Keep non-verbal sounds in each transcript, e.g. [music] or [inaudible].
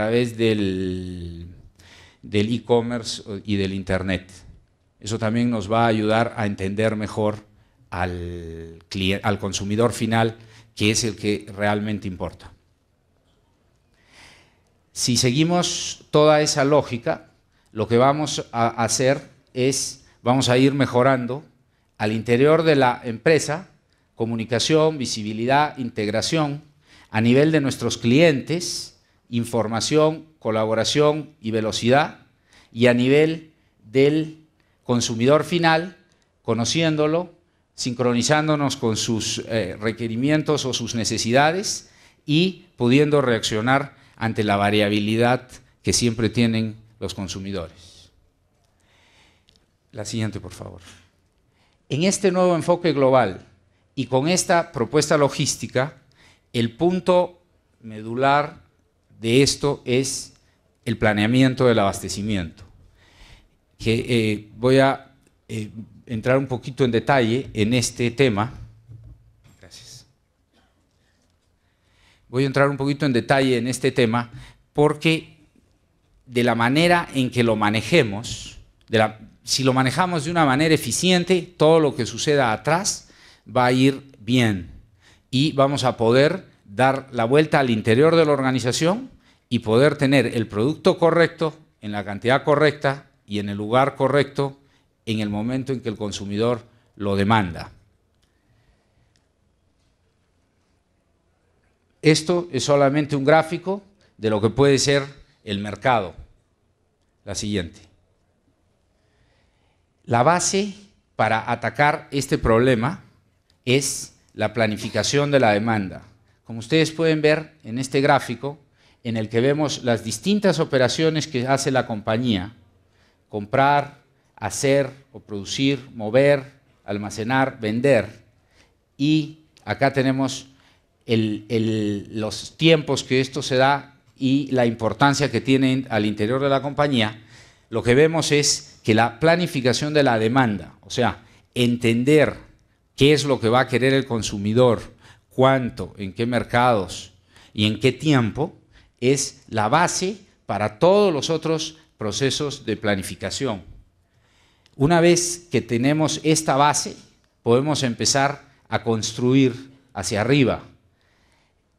a través del e-commerce y del Internet. Eso también nos va a ayudar a entender mejor al, al consumidor final, que es el que realmente importa. Si seguimos toda esa lógica, lo que vamos a hacer es, vamos a ir mejorando al interior de la empresa, comunicación, visibilidad, integración, a nivel de nuestros clientes, información, colaboración y velocidad, y a nivel del consumidor final, conociéndolo, sincronizándonos con sus eh, requerimientos o sus necesidades y pudiendo reaccionar ante la variabilidad que siempre tienen los consumidores. La siguiente, por favor. En este nuevo enfoque global y con esta propuesta logística, el punto medular de esto es el planeamiento del abastecimiento, que eh, voy a eh, entrar un poquito en detalle en este tema. Gracias. Voy a entrar un poquito en detalle en este tema porque de la manera en que lo manejemos, si lo manejamos de una manera eficiente, todo lo que suceda atrás va a ir bien y vamos a poder dar la vuelta al interior de la organización y poder tener el producto correcto, en la cantidad correcta y en el lugar correcto, en el momento en que el consumidor lo demanda. Esto es solamente un gráfico de lo que puede ser el mercado. La siguiente. La base para atacar este problema es la planificación de la demanda. Como ustedes pueden ver en este gráfico, en el que vemos las distintas operaciones que hace la compañía, comprar, hacer o producir, mover, almacenar, vender, y acá tenemos los tiempos que esto se da y la importancia que tienen al interior de la compañía, lo que vemos es que la planificación de la demanda, o sea, entender qué es lo que va a querer el consumidor, cuánto, en qué mercados y en qué tiempo es la base para todos los otros procesos de planificación. Una vez que tenemos esta base, podemos empezar a construir hacia arriba.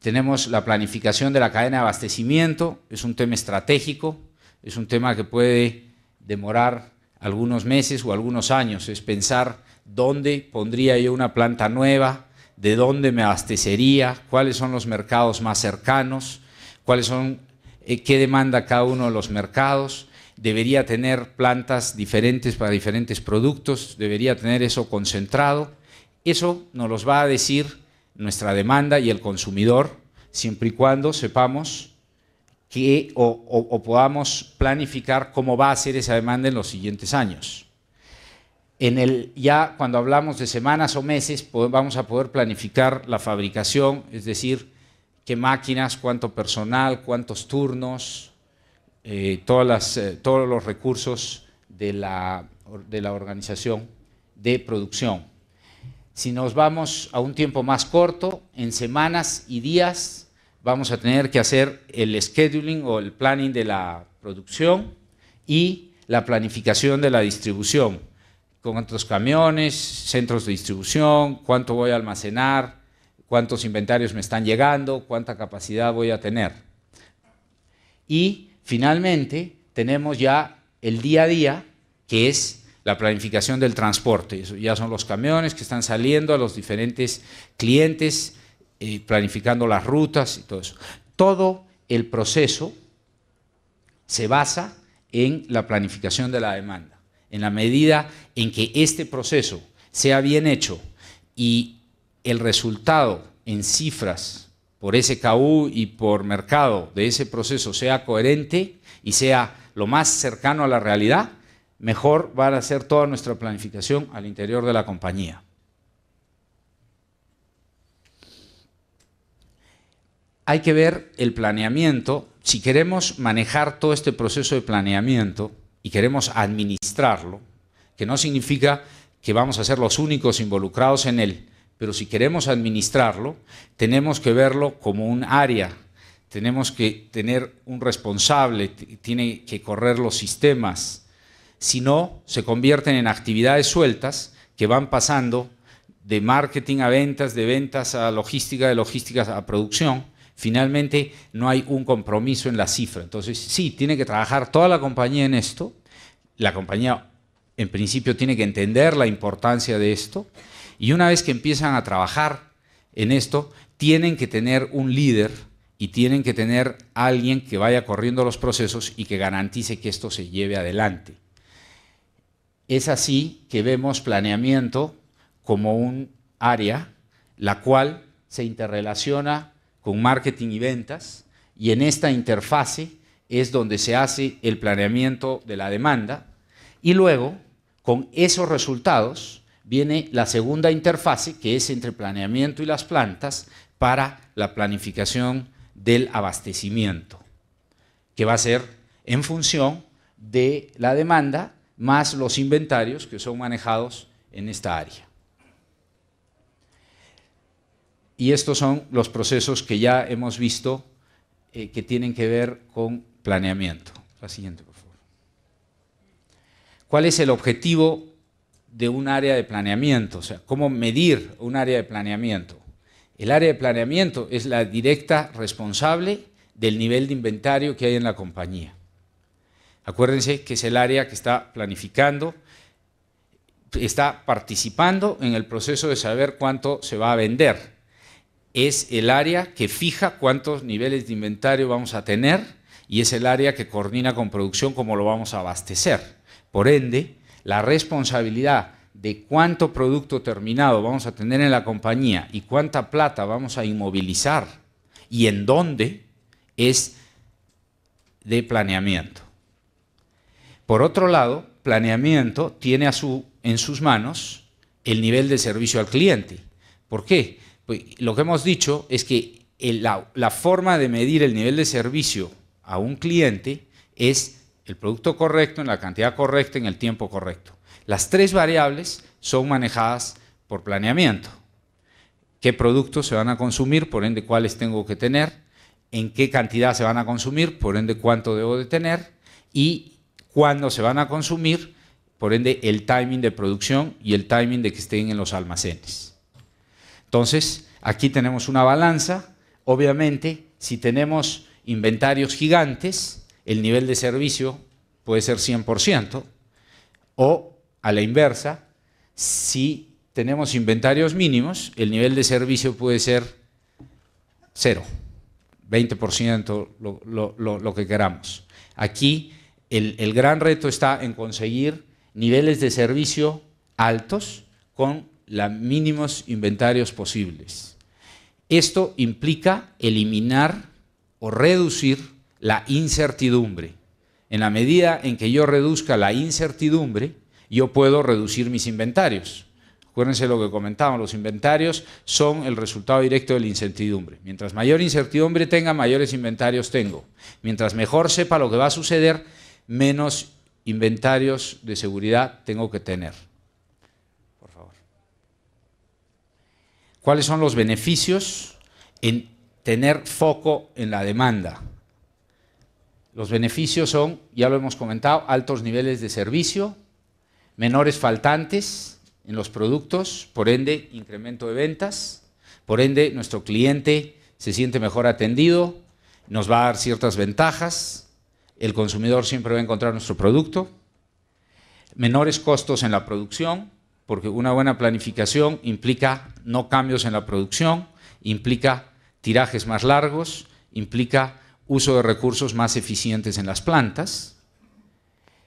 Tenemos la planificación de la cadena de abastecimiento, es un tema estratégico, es un tema que puede demorar algunos meses o algunos años, es pensar dónde pondría yo una planta nueva, de dónde me abastecería, cuáles son los mercados más cercanos, cuáles son, eh, qué demanda cada uno de los mercados. Debería tener plantas diferentes para diferentes productos, debería tener eso concentrado. Eso nos los va a decir nuestra demanda y el consumidor, siempre y cuando sepamos que o podamos planificar cómo va a ser esa demanda en los siguientes años. En el, ya cuando hablamos de semanas o meses, vamos a poder planificar la fabricación, es decir, qué máquinas, cuánto personal, cuántos turnos, eh, eh, todos los recursos de la organización de producción. Si nos vamos a un tiempo más corto, en semanas y días, vamos a tener que hacer el scheduling o el planning de la producción y la planificación de la distribución cuántos camiones, centros de distribución, cuánto voy a almacenar, cuántos inventarios me están llegando, cuánta capacidad voy a tener. Y finalmente tenemos ya el día a día, que es la planificación del transporte. ya son los camiones que están saliendo a los diferentes clientes, eh, planificando las rutas y todo eso. Todo el proceso se basa en la planificación de la demanda en la medida en que este proceso sea bien hecho y el resultado en cifras por SKU y por mercado de ese proceso sea coherente y sea lo más cercano a la realidad, mejor va a ser toda nuestra planificación al interior de la compañía. Hay que ver el planeamiento. Si queremos manejar todo este proceso de planeamiento, y queremos administrarlo, que no significa que vamos a ser los únicos involucrados en él, pero si queremos administrarlo, tenemos que verlo como un área, tenemos que tener un responsable, tiene que correr los sistemas, si no, se convierten en actividades sueltas que van pasando de marketing a ventas, de ventas a logística, de logística a producción, Finalmente, no hay un compromiso en la cifra. Entonces, sí, tiene que trabajar toda la compañía en esto. La compañía, en principio, tiene que entender la importancia de esto. Y una vez que empiezan a trabajar en esto, tienen que tener un líder y tienen que tener alguien que vaya corriendo los procesos y que garantice que esto se lleve adelante. Es así que vemos planeamiento como un área la cual se interrelaciona con marketing y ventas, y en esta interfase es donde se hace el planeamiento de la demanda, y luego con esos resultados viene la segunda interfase, que es entre planeamiento y las plantas, para la planificación del abastecimiento, que va a ser en función de la demanda más los inventarios que son manejados en esta área. Y estos son los procesos que ya hemos visto eh, que tienen que ver con planeamiento. La siguiente, por favor. ¿Cuál es el objetivo de un área de planeamiento? O sea, ¿cómo medir un área de planeamiento? El área de planeamiento es la directa responsable del nivel de inventario que hay en la compañía. Acuérdense que es el área que está planificando, está participando en el proceso de saber cuánto se va a vender es el área que fija cuántos niveles de inventario vamos a tener y es el área que coordina con producción cómo lo vamos a abastecer. Por ende, la responsabilidad de cuánto producto terminado vamos a tener en la compañía y cuánta plata vamos a inmovilizar y en dónde es de planeamiento. Por otro lado, planeamiento tiene a su, en sus manos el nivel de servicio al cliente. ¿Por qué? Pues, lo que hemos dicho es que la, la forma de medir el nivel de servicio a un cliente es el producto correcto, en la cantidad correcta, en el tiempo correcto. Las tres variables son manejadas por planeamiento. ¿Qué productos se van a consumir? Por ende, cuáles tengo que tener. ¿En qué cantidad se van a consumir? Por ende, cuánto debo de tener. Y cuándo se van a consumir. Por ende, el timing de producción y el timing de que estén en los almacenes. Entonces, aquí tenemos una balanza. Obviamente, si tenemos inventarios gigantes, el nivel de servicio puede ser 100%, o a la inversa, si tenemos inventarios mínimos, el nivel de servicio puede ser cero, 20%, lo, lo, que queramos. Aquí el, el gran reto está en conseguir niveles de servicio altos con los mínimos inventarios posibles. Esto implica eliminar o reducir la incertidumbre. En la medida en que yo reduzca la incertidumbre, yo puedo reducir mis inventarios. Acuérdense lo que comentábamos, los inventarios son el resultado directo de la incertidumbre. Mientras mayor incertidumbre tenga, mayores inventarios tengo. Mientras mejor sepa lo que va a suceder, menos inventarios de seguridad tengo que tener. ¿Cuáles son los beneficios en tener foco en la demanda? Los beneficios son, ya lo hemos comentado, altos niveles de servicio, menores faltantes en los productos, por ende incremento de ventas, por ende nuestro cliente se siente mejor atendido, nos va a dar ciertas ventajas, el consumidor siempre va a encontrar nuestro producto, menores costos en la producción, porque una buena planificación implica no cambios en la producción, implica tirajes más largos, implica uso de recursos más eficientes en las plantas,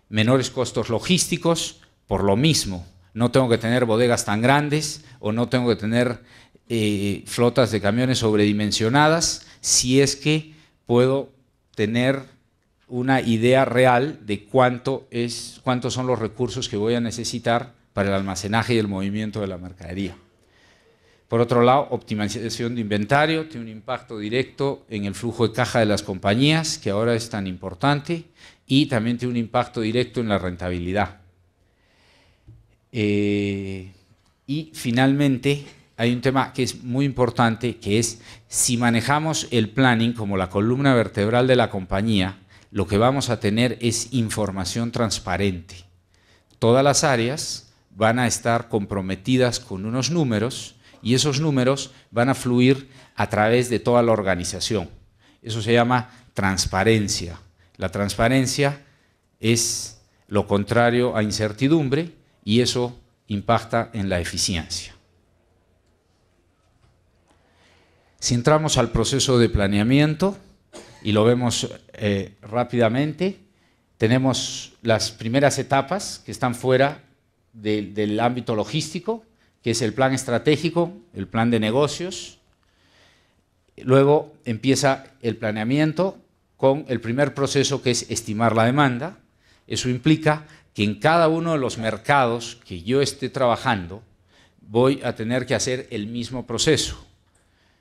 menores costos logísticos, por lo mismo, no tengo que tener bodegas tan grandes o no tengo que tener eh, flotas de camiones sobredimensionadas si es que puedo tener una idea real de cuánto es, cuántos son los recursos que voy a necesitar para el almacenaje y el movimiento de la mercadería. Por otro lado, optimización de inventario tiene un impacto directo en el flujo de caja de las compañías, que ahora es tan importante, y también tiene un impacto directo en la rentabilidad. Eh, y finalmente, hay un tema que es muy importante, que es si manejamos el planning como la columna vertebral de la compañía, lo que vamos a tener es información transparente. Todas las áreas van a estar comprometidas con unos números y esos números van a fluir a través de toda la organización. Eso se llama transparencia. La transparencia es lo contrario a incertidumbre y eso impacta en la eficiencia. Si entramos al proceso de planeamiento y lo vemos eh, rápidamente, tenemos las primeras etapas que están fuera del ámbito logístico, que es el plan estratégico, el plan de negocios. Luego empieza el planeamiento con el primer proceso que es estimar la demanda. Eso implica que en cada uno de los mercados que yo esté trabajando voy a tener que hacer el mismo proceso.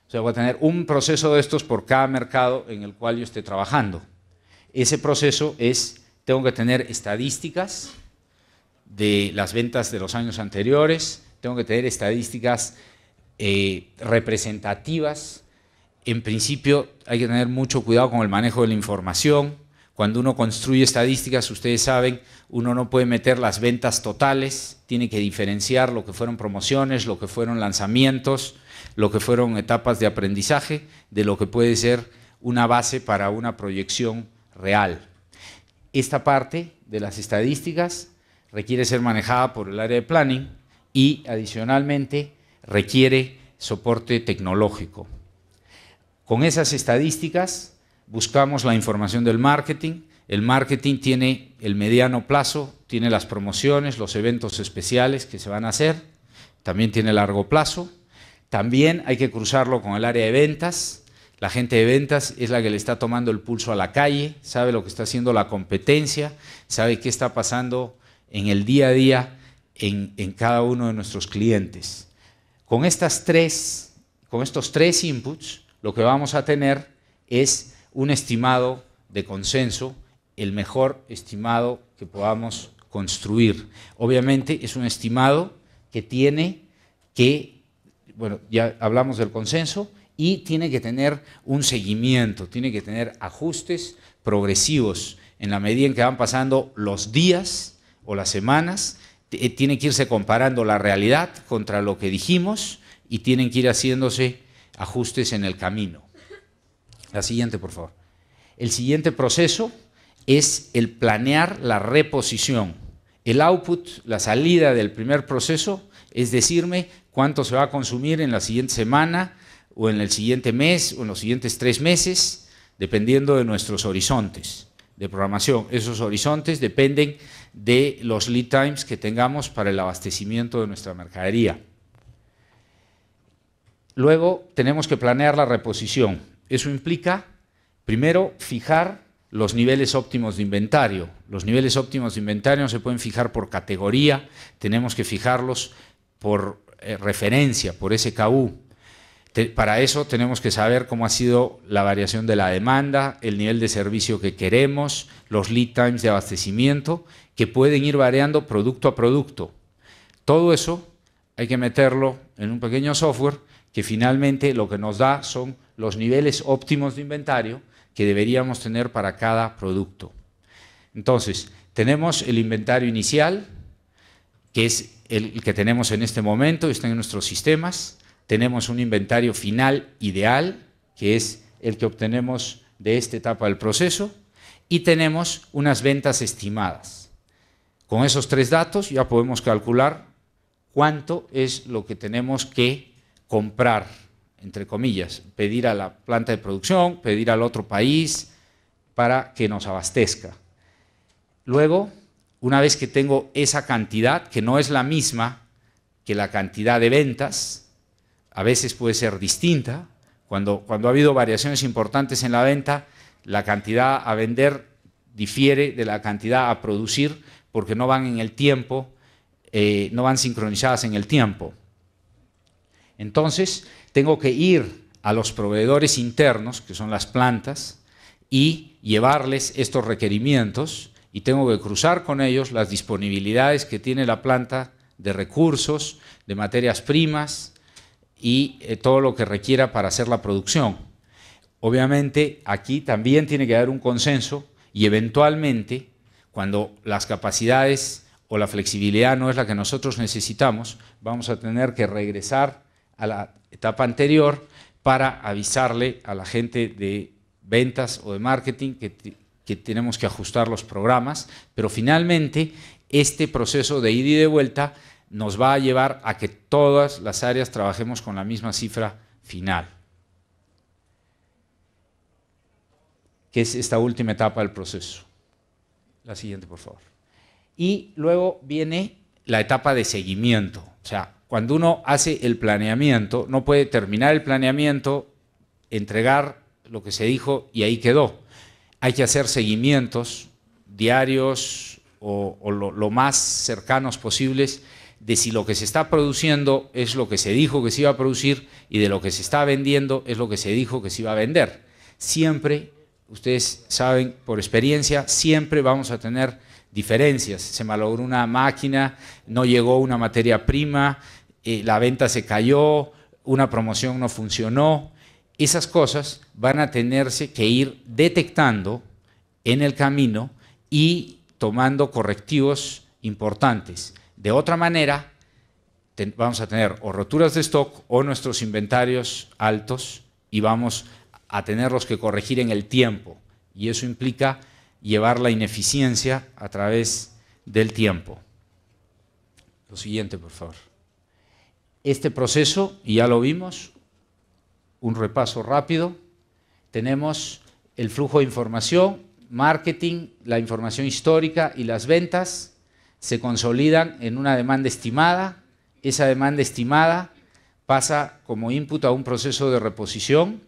O sea, voy a tener un proceso de estos por cada mercado en el cual yo esté trabajando. Ese proceso es, tengo que tener estadísticas, de las ventas de los años anteriores, tengo que tener estadísticas eh, representativas. En principio hay que tener mucho cuidado con el manejo de la información. Cuando uno construye estadísticas, ustedes saben, uno no puede meter las ventas totales, tiene que diferenciar lo que fueron promociones, lo que fueron lanzamientos, lo que fueron etapas de aprendizaje, de lo que puede ser una base para una proyección real. Esta parte de las estadísticas requiere ser manejada por el área de planning y adicionalmente requiere soporte tecnológico. Con esas estadísticas buscamos la información del marketing. El marketing tiene el mediano plazo, tiene las promociones, los eventos especiales que se van a hacer, también tiene largo plazo. También hay que cruzarlo con el área de ventas. La gente de ventas es la que le está tomando el pulso a la calle, sabe lo que está haciendo la competencia, sabe qué está pasando en el día a día en, cada uno de nuestros clientes. Con, estas tres, con estos tres inputs, lo que vamos a tener es un estimado de consenso, el mejor estimado que podamos construir. Obviamente es un estimado que tiene que, bueno, ya hablamos del consenso, y tiene que tener un seguimiento, tiene que tener ajustes progresivos en la medida en que van pasando los días, o las semanas, eh, tiene que irse comparando la realidad contra lo que dijimos y tienen que ir haciéndose ajustes en el camino. La siguiente, por favor. El siguiente proceso es el planear la reposición. El output, la salida del primer proceso, es decirme cuánto se va a consumir en la siguiente semana o en el siguiente mes o en los siguientes tres meses, dependiendo de nuestros horizontes de programación. Esos horizontes dependen de los lead times que tengamos para el abastecimiento de nuestra mercadería. Luego tenemos que planear la reposición. Eso implica, primero, fijar los niveles óptimos de inventario. Los niveles óptimos de inventario no se pueden fijar por categoría, tenemos que fijarlos por eh, referencia, por SKU para eso tenemos que saber cómo ha sido la variación de la demanda, el nivel de servicio que queremos, los lead times de abastecimiento, que pueden ir variando producto a producto. Todo eso hay que meterlo en un pequeño software que finalmente lo que nos da son los niveles óptimos de inventario que deberíamos tener para cada producto. Entonces, tenemos el inventario inicial, que es el que tenemos en este momento y está en nuestros sistemas tenemos un inventario final ideal, que es el que obtenemos de esta etapa del proceso, y tenemos unas ventas estimadas. Con esos tres datos ya podemos calcular cuánto es lo que tenemos que comprar, entre comillas, pedir a la planta de producción, pedir al otro país para que nos abastezca. Luego, una vez que tengo esa cantidad, que no es la misma que la cantidad de ventas, a veces puede ser distinta. Cuando, ha habido variaciones importantes en la venta, la cantidad a vender difiere de la cantidad a producir porque no van en el tiempo, eh, no van sincronizadas en el tiempo. Entonces, tengo que ir a los proveedores internos, que son las plantas, y llevarles estos requerimientos y tengo que cruzar con ellos las disponibilidades que tiene la planta de recursos, de materias primas, y eh, todo lo que requiera para hacer la producción. Obviamente aquí también tiene que haber un consenso y eventualmente cuando las capacidades o la flexibilidad no es la que nosotros necesitamos, vamos a tener que regresar a la etapa anterior para avisarle a la gente de ventas o de marketing que, que tenemos que ajustar los programas, pero finalmente este proceso de ida y de vuelta nos va a llevar a que todas las áreas trabajemos con la misma cifra final, que es esta última etapa del proceso. La siguiente, por favor. Y luego viene la etapa de seguimiento. O sea, cuando uno hace el planeamiento, no puede terminar el planeamiento, entregar lo que se dijo y ahí quedó. Hay que hacer seguimientos diarios o, lo, lo, más cercanos posibles de si lo que se está produciendo es lo que se dijo que se iba a producir y de lo que se está vendiendo es lo que se dijo que se iba a vender. Siempre, ustedes saben por experiencia, siempre vamos a tener diferencias. Se malogró una máquina, no llegó una materia prima, eh, la venta se cayó, una promoción no funcionó. Esas cosas van a tenerse que ir detectando en el camino y tomando correctivos importantes. De otra manera, vamos a tener o roturas de stock o nuestros inventarios altos y vamos a tenerlos que corregir en el tiempo. Y eso implica llevar la ineficiencia a través del tiempo. Lo siguiente, por favor. Este proceso, y ya lo vimos, un repaso rápido, tenemos el flujo de información, marketing, la información histórica y las ventas, se consolidan en una demanda estimada, esa demanda estimada pasa como input a un proceso de reposición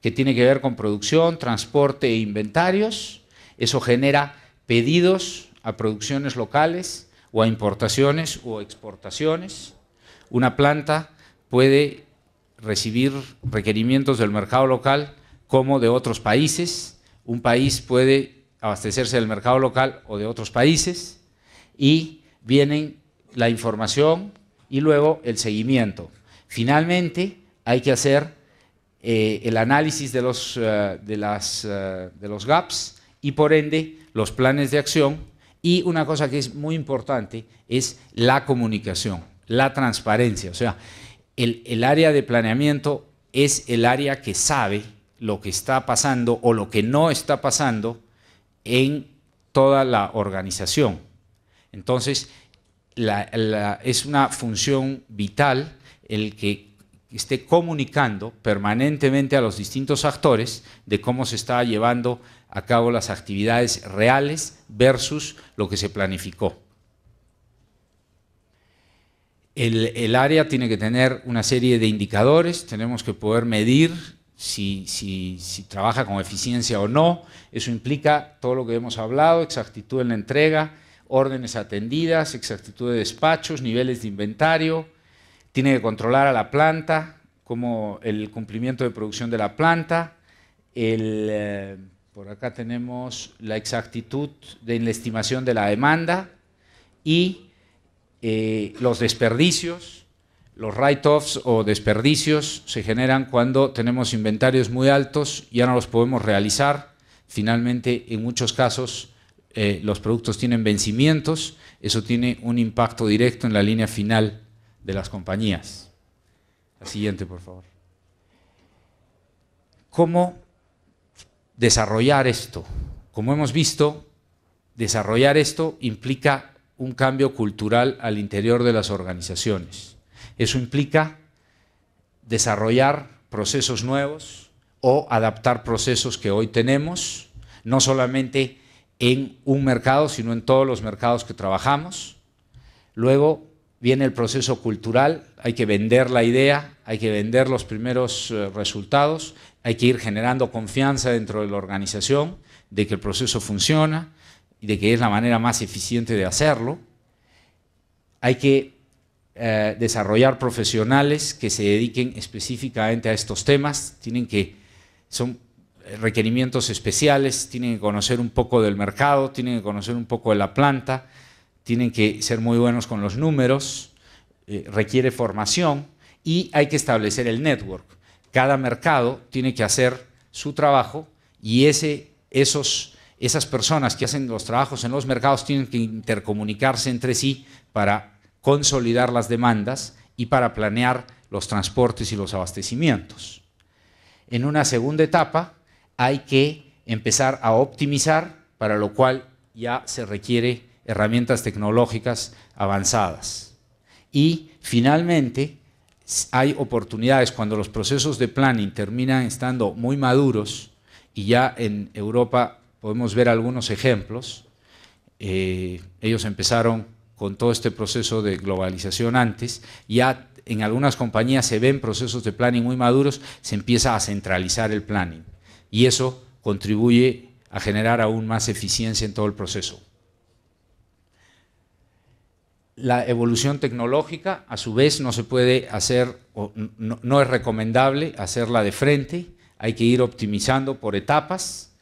que tiene que ver con producción, transporte e inventarios. Eso genera pedidos a producciones locales o a importaciones o exportaciones. Una planta puede recibir requerimientos del mercado local como de otros países. Un país puede abastecerse del mercado local o de otros países y vienen la información y luego el seguimiento. Finalmente, hay que hacer eh, el análisis de los, eh, de, las, eh, de los gaps y por ende los planes de acción. Y una cosa que es muy importante es la comunicación, la transparencia. O sea, el área de planeamiento es el área que sabe lo que está pasando o lo que no está pasando en toda la organización. Entonces, es una función vital el que esté comunicando permanentemente a los distintos actores de cómo se está llevando a cabo las actividades reales versus lo que se planificó. El, área tiene que tener una serie de indicadores, tenemos que poder medir si, si trabaja con eficiencia o no, eso implica todo lo que hemos hablado, exactitud en la entrega, órdenes atendidas, exactitud de despachos, niveles de inventario, tiene que controlar a la planta, como el cumplimiento de producción de la planta, eh, por acá tenemos la exactitud de la estimación de la demanda y eh, los desperdicios, los write-offs o desperdicios se generan cuando tenemos inventarios muy altos, y ya no los podemos realizar, finalmente en muchos casos eh, los productos tienen vencimientos, eso tiene un impacto directo en la línea final de las compañías. La siguiente, por favor. ¿Cómo desarrollar esto? Como hemos visto, desarrollar esto implica un cambio cultural al interior de las organizaciones. Eso implica desarrollar procesos nuevos o adaptar procesos que hoy tenemos, no solamente en un mercado, sino en todos los mercados que trabajamos. Luego viene el proceso cultural, hay que vender la idea, hay que vender los primeros eh, resultados, hay que ir generando confianza dentro de la organización de que el proceso funciona y de que es la manera más eficiente de hacerlo. Hay que eh, desarrollar profesionales que se dediquen específicamente a estos temas, tienen que son eh, requerimientos especiales, tienen que conocer un poco del mercado, tienen que conocer un poco de la planta, tienen que ser muy buenos con los números, eh, requiere formación y hay que establecer el network. Cada mercado tiene que hacer su trabajo y ese, esos, esas personas que hacen los trabajos en los mercados tienen que intercomunicarse entre sí para consolidar las demandas y para planear los transportes y los abastecimientos. En una segunda etapa, hay que empezar a optimizar, para lo cual ya se requiere herramientas tecnológicas avanzadas. Y finalmente, hay oportunidades cuando los procesos de planning terminan estando muy maduros, y ya en Europa podemos ver algunos ejemplos, eh, ellos empezaron con todo este proceso de globalización antes, ya en algunas compañías se ven procesos de planning muy maduros, se empieza a centralizar el planning y eso contribuye a generar aún más eficiencia en todo el proceso. La evolución tecnológica, a su vez, no se puede hacer, no, es recomendable hacerla de frente, hay que ir optimizando por etapas,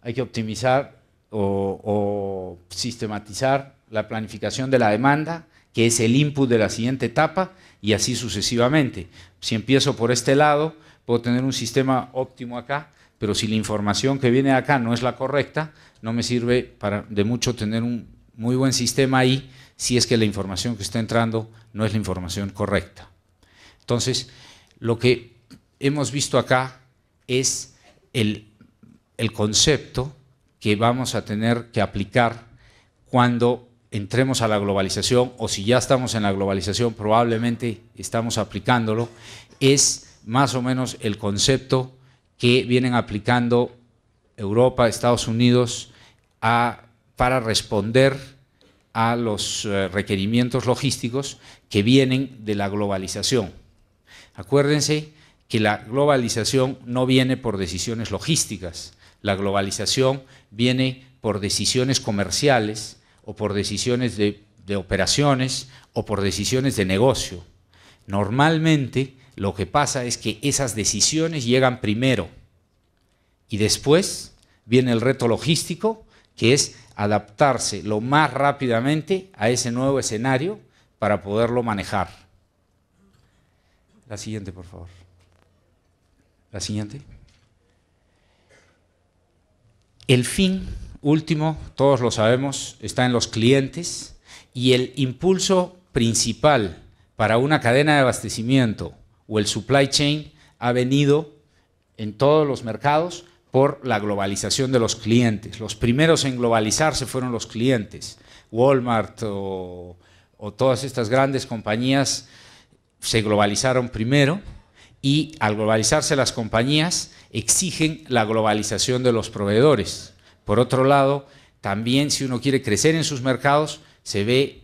hay que optimizar o sistematizar la planificación de la demanda, que es el input de la siguiente etapa, y así sucesivamente. Si empiezo por este lado, puedo tener un sistema óptimo acá, pero si la información que viene acá no es la correcta, no me sirve para, de mucho tener un muy buen sistema ahí si es que la información que está entrando no es la información correcta. Entonces, lo que hemos visto acá es el concepto que vamos a tener que aplicar cuando entremos a la globalización o si ya estamos en la globalización, probablemente estamos aplicándolo, es más o menos el concepto que vienen aplicando Europa, Estados Unidos, para responder a los eh, requerimientos logísticos que vienen de la globalización. Acuérdense que la globalización no viene por decisiones logísticas, la globalización viene por decisiones comerciales o por decisiones de operaciones o por decisiones de negocio. Normalmente lo que pasa es que esas decisiones llegan primero y después viene el reto logístico, que es adaptarse lo más rápidamente a ese nuevo escenario para poderlo manejar. La siguiente, por favor. La siguiente. El fin último, todos lo sabemos, está en los clientes y el impulso principal para una cadena de abastecimiento o el supply chain ha venido en todos los mercados por la globalización de los clientes. Los primeros en globalizarse fueron los clientes. Walmart o, todas estas grandes compañías se globalizaron primero y al globalizarse las compañías exigen la globalización de los proveedores. Por otro lado, también si uno quiere crecer en sus mercados, se ve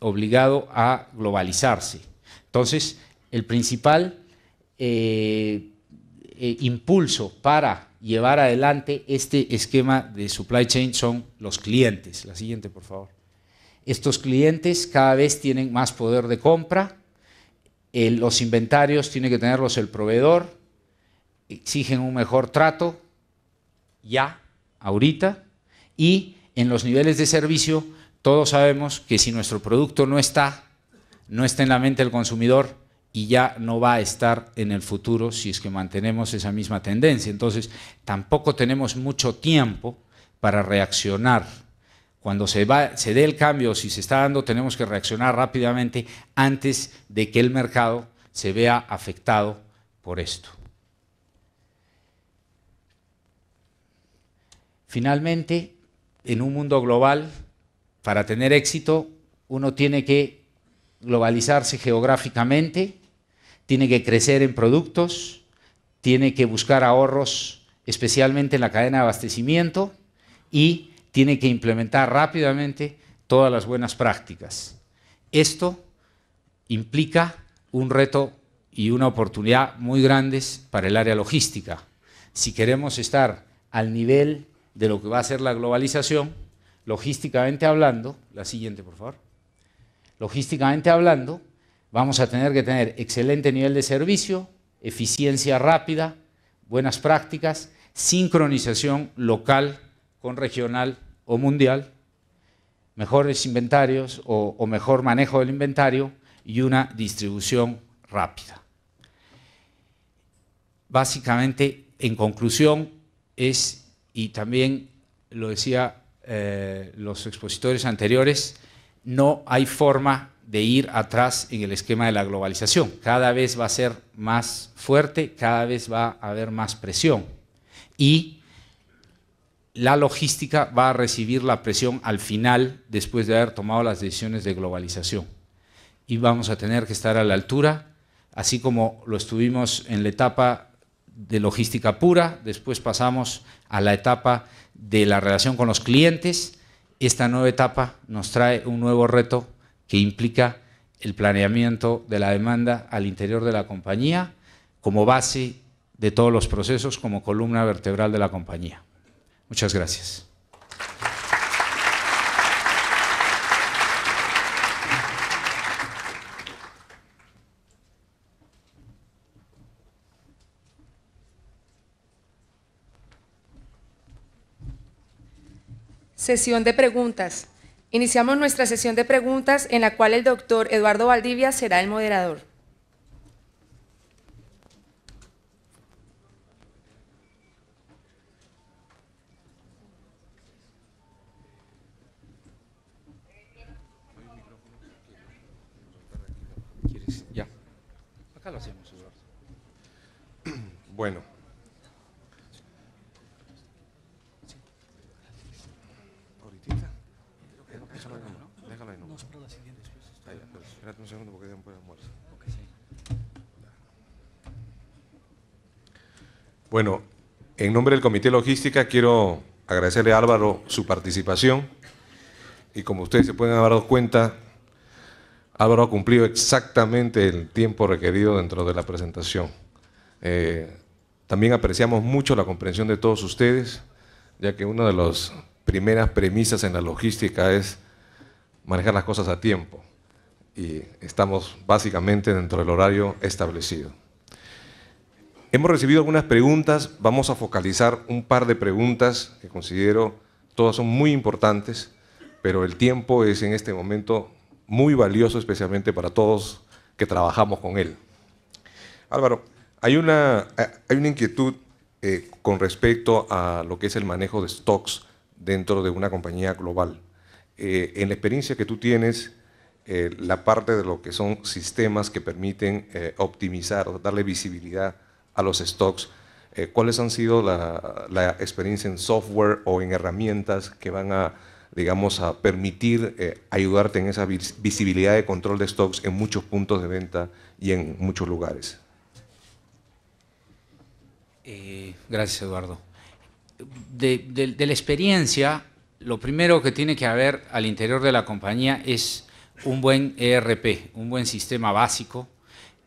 obligado a globalizarse. Entonces, el principal eh, eh, impulso para llevar adelante este esquema de supply chain son los clientes. La siguiente, por favor. Estos clientes cada vez tienen más poder de compra, los inventarios tiene que tenerlos el proveedor, exigen un mejor trato ya, ahorita, y en los niveles de servicio todos sabemos que si nuestro producto no está, no está en la mente del consumidor, y ya no va a estar en el futuro si es que mantenemos esa misma tendencia. Entonces, tampoco tenemos mucho tiempo para reaccionar. Cuando se, dé el cambio, si se está dando, tenemos que reaccionar rápidamente antes de que el mercado se vea afectado por esto. Finalmente, en un mundo global, para tener éxito, uno tiene que globalizarse geográficamente, tiene que crecer en productos, tiene que buscar ahorros especialmente en la cadena de abastecimiento y tiene que implementar rápidamente todas las buenas prácticas. Esto implica un reto y una oportunidad muy grandes para el área logística. Si queremos estar al nivel de lo que va a ser la globalización, logísticamente hablando, la siguiente por favor, logísticamente hablando, Vamos a tener que tener excelente nivel de servicio, eficiencia rápida, buenas prácticas, sincronización local con regional o mundial, mejores inventarios o, mejor manejo del inventario y una distribución rápida. Básicamente, en conclusión, es, y también lo decía eh, los expositores anteriores, no hay forma de ir atrás en el esquema de la globalización. Cada vez va a ser más fuerte, cada vez va a haber más presión y la logística va a recibir la presión al final después de haber tomado las decisiones de globalización. Y vamos a tener que estar a la altura, así como lo estuvimos en la etapa de logística pura, después pasamos a la etapa de la relación con los clientes. Esta nueva etapa nos trae un nuevo reto que implica el planeamiento de la demanda al interior de la compañía como base de todos los procesos, como columna vertebral de la compañía. Muchas gracias. Sesión de preguntas. Iniciamos nuestra sesión de preguntas en la cual el doctor Eduardo Valdivia será el moderador. [clears throat] Bueno. Bueno, en nombre del Comité Logística quiero agradecerle a Álvaro su participación y como ustedes se pueden haber dado cuenta, Álvaro ha cumplido exactamente el tiempo requerido dentro de la presentación. Eh, también apreciamos mucho la comprensión de todos ustedes, ya que una de las primeras premisas en la logística es manejar las cosas a tiempo y estamos básicamente dentro del horario establecido. Hemos recibido algunas preguntas, vamos a focalizar un par de preguntas que considero todas son muy importantes, pero el tiempo es en este momento muy valioso, especialmente para todos que trabajamos con él. Álvaro, hay una, eh, hay una inquietud eh, con respecto a lo que es el manejo de stocks dentro de una compañía global. Eh, en la experiencia que tú tienes, la parte de lo que son sistemas que permiten optimizar, o darle visibilidad a a los stocks, eh, cuáles han sido la, experiencia en software o en herramientas que van a, digamos, a permitir eh, ayudarte en esa visibilidad de control de stocks en muchos puntos de venta y en muchos lugares. Eh, gracias, Eduardo. De, de la experiencia, lo primero que tiene que haber al interior de la compañía es un buen ERP, un buen sistema básico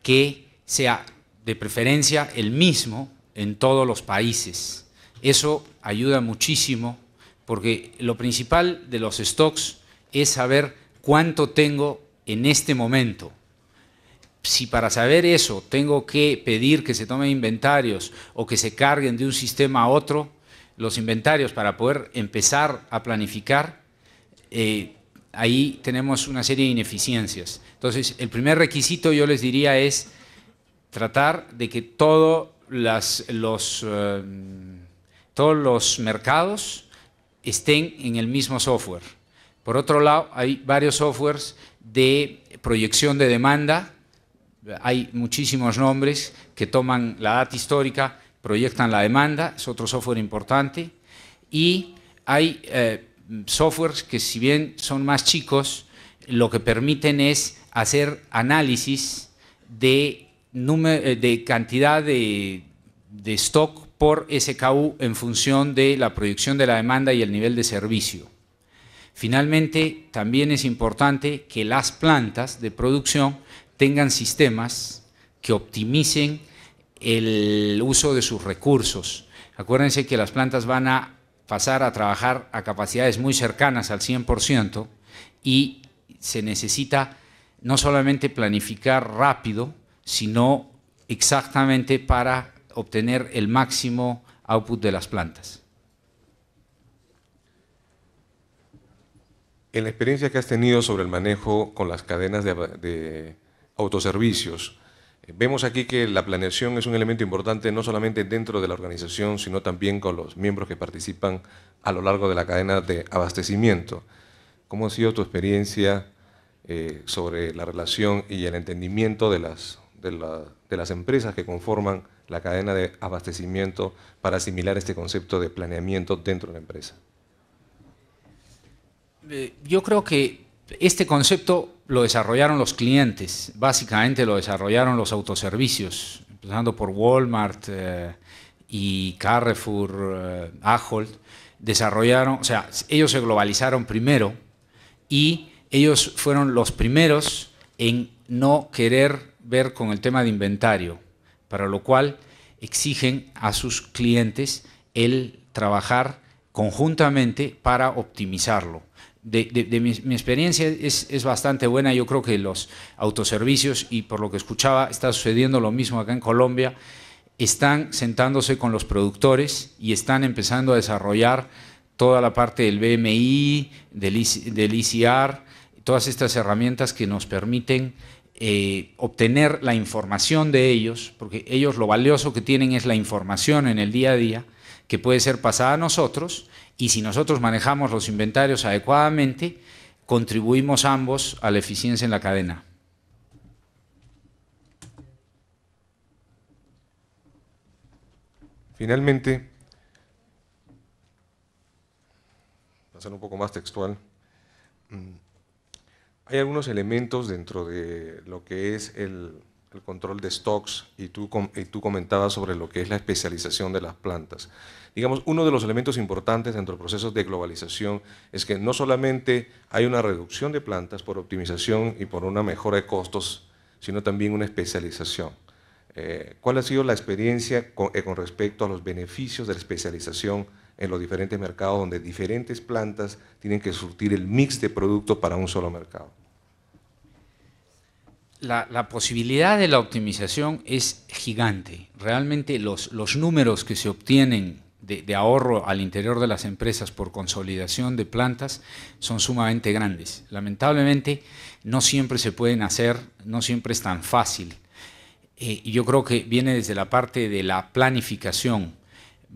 que sea de preferencia el mismo en todos los países. Eso ayuda muchísimo porque lo principal de los stocks es saber cuánto tengo en este momento. Si para saber eso tengo que pedir que se tomen inventarios o que se carguen de un sistema a otro, los inventarios para poder empezar a planificar, eh, ahí tenemos una serie de ineficiencias. Entonces, el primer requisito yo les diría es tratar de que los, eh, todos los mercados estén en el mismo software. Por otro lado, hay varios softwares de proyección de demanda, hay muchísimos nombres que toman la data histórica, proyectan la demanda, es otro software importante, y hay eh, softwares que si bien son más chicos, lo que permiten es hacer análisis de eh, de cantidad de, stock por SKU en función de la proyección de la demanda y el nivel de servicio. Finalmente, también es importante que las plantas de producción tengan sistemas que optimicen el uso de sus recursos. Acuérdense que las plantas van a pasar a trabajar a capacidades muy cercanas al 100% y se necesita no solamente planificar rápido, sino exactamente para obtener el máximo output de las plantas. En la experiencia que has tenido sobre el manejo con las cadenas de, autoservicios, eh, Vemos aquí que la planeación es un elemento importante no solamente dentro de la organización, sino también con los miembros que participan a lo largo de la cadena de abastecimiento. ¿Cómo ha sido tu experiencia eh, sobre la relación y el entendimiento de las de, las empresas que conforman la cadena de abastecimiento para asimilar este concepto de planeamiento dentro de la empresa? Eh, yo creo que este concepto lo desarrollaron los clientes, básicamente lo desarrollaron los autoservicios, empezando por Walmart eh, y Carrefour, eh, Ahold, desarrollaron, o sea, ellos se globalizaron primero y ellos fueron los primeros en no querer ver con el tema de inventario, para lo cual exigen a sus clientes el trabajar conjuntamente para optimizarlo. De, mi, experiencia es, bastante buena, yo creo que los autoservicios, y por lo que escuchaba, está sucediendo lo mismo acá en Colombia, están sentándose con los productores y están empezando a desarrollar toda la parte del BMI, del, del ICR, todas estas herramientas que nos permiten eh, obtener la información de ellos, porque ellos lo valioso que tienen es la información en el día a día, que puede ser pasada a nosotros, y si nosotros manejamos los inventarios adecuadamente, contribuimos ambos a la eficiencia en la cadena. Finalmente, voy ser un poco más textual. Mm, hay algunos elementos dentro de lo que es el, control de stocks y tú, comentabas sobre lo que es la especialización de las plantas. Digamos, uno de los elementos importantes dentro del proceso de globalización es que no solamente hay una reducción de plantas por optimización y por una mejora de costos, sino también una especialización. Eh, ¿Cuál ha sido la experiencia con, eh, con, respecto a los beneficios de la especialización en los diferentes mercados donde diferentes plantas tienen que surtir el mix de productos para un solo mercado. La, posibilidad de la optimización es gigante. Realmente los, números que se obtienen de, ahorro al interior de las empresas por consolidación de plantas son sumamente grandes. Lamentablemente no siempre se pueden hacer, no siempre es tan fácil. Eh, y yo creo que viene desde la parte de la planificación,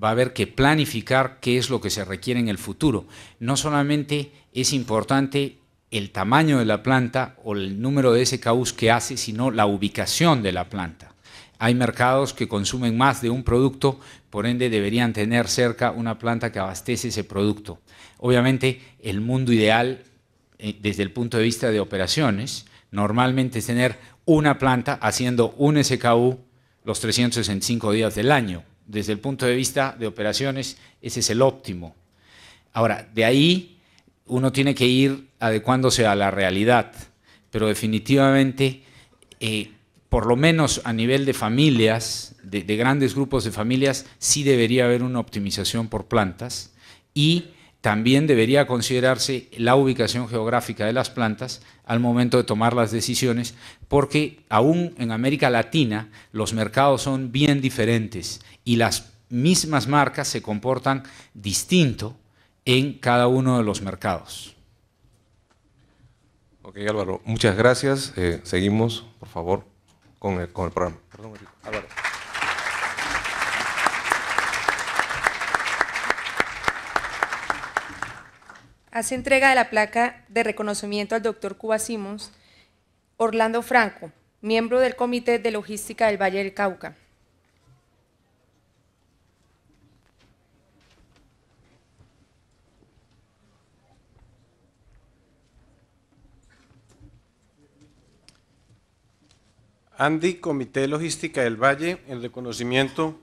va a haber que planificar qué es lo que se requiere en el futuro. No solamente es importante el tamaño de la planta o el número de SKUs que hace, sino la ubicación de la planta. Hay mercados que consumen más de un producto, por ende deberían tener cerca una planta que abastece ese producto. Obviamente el mundo ideal eh, desde el punto de vista de operaciones, normalmente es tener una planta haciendo un SKU los 365 días del año desde el punto de vista de operaciones, ese es el óptimo. Ahora, de ahí uno tiene que ir adecuándose a la realidad, pero definitivamente, eh, por lo menos a nivel de familias, de, grandes grupos de familias, sí debería haber una optimización por plantas y también debería considerarse la ubicación geográfica de las plantas al momento de tomar las decisiones, porque aún en América Latina los mercados son bien diferentes y las mismas marcas se comportan distinto en cada uno de los mercados. Ok, Álvaro, muchas gracias. Eh, seguimos, por favor, con el, con el programa. Álvaro. hace entrega de la placa de reconocimiento al doctor Cuba Simons, Orlando Franco, miembro del Comité de Logística del Valle del Cauca. Andy, Comité de Logística del Valle, en reconocimiento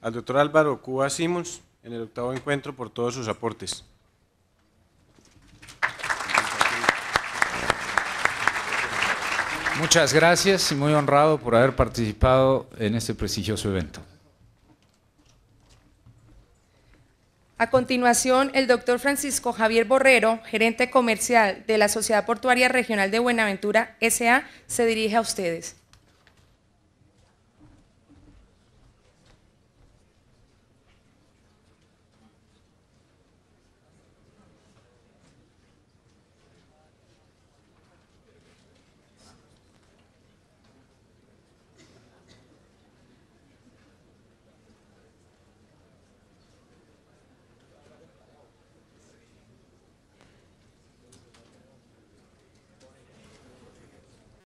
al doctor Álvaro Cuba Simons en el octavo encuentro por todos sus aportes. Muchas gracias y muy honrado por haber participado en este prestigioso evento. A continuación, el doctor Francisco Javier Borrero, gerente comercial de la Sociedad Portuaria Regional de Buenaventura SA, se dirige a ustedes.